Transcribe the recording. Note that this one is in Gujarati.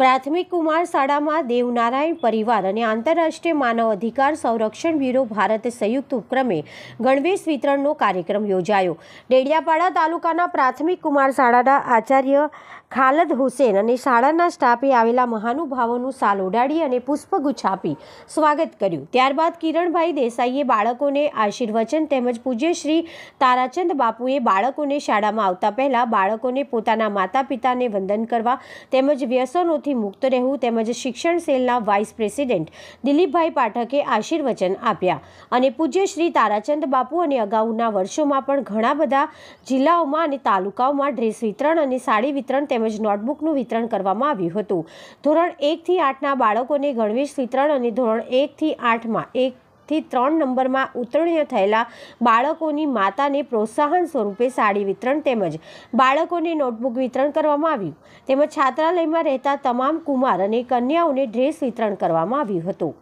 પ્રાથમિક કુમાર શાળામાં દેવનારાયણ પરિવાર અને આંતરરાષ્ટ્રીય માનવ અધિકાર સંરક્ષણ બ્યુરો ભારત સંયુક્ત ઉપક્રમે ગણવેશ વિતરણનો કાર્યક્રમ યોજાયો ડેડિયાપાડા તાલુકાના પ્રાથમિક કુમાર શાળાના આચાર્ય ખાલદ હુસેન અને શાળાના સ્ટાફે આવેલા મહાનુભાવોનું સાલ ઉડાડી અને પુષ્પગુચ્છ આપી સ્વાગત કર્યું ત્યારબાદ કિરણભાઈ દેસાઈએ બાળકોને આશીર્વચન તેમજ પૂજ્ય શ્રી તારાચંદ બાપુએ બાળકોને શાળામાં આવતા પહેલા બાળકોને પોતાના માતા પિતાને વંદન કરવા તેમજ વ્યસનોથી તણાવથી મુક્ત રહેવું તેમજ શિક્ષણ સેલના વાઇસ પ્રેસિડેન્ટ દિલીપભાઈ પાઠકે આશીર્વચન આપ્યા અને પૂજ્ય શ્રી તારાચંદ બાપુ અને અગાઉના વર્ષોમાં પણ ઘણા બધા જિલ્લાઓમાં અને તાલુકાઓમાં ડ્રેસ વિતરણ અને સાડી વિતરણ તેમજ નોટબુકનું વિતરણ કરવામાં આવ્યું હતું ધોરણ એકથી આઠના બાળકોને ગણવેશ વિતરણ અને ધોરણ એકથી આઠમાં એક થી ત્રણ નંબરમાં ઉત્તીર્ણ થયેલા બાળકોની માતાને પ્રોત્સાહન સ્વરૂપે સાડી વિતરણ તેમજ બાળકોને નોટબુક વિતરણ કરવામાં આવ્યું તેમજ છાત્રાલયમાં રહેતા તમામ કુમાર અને કન્યાઓને ડ્રેસ વિતરણ કરવામાં આવ્યું હતું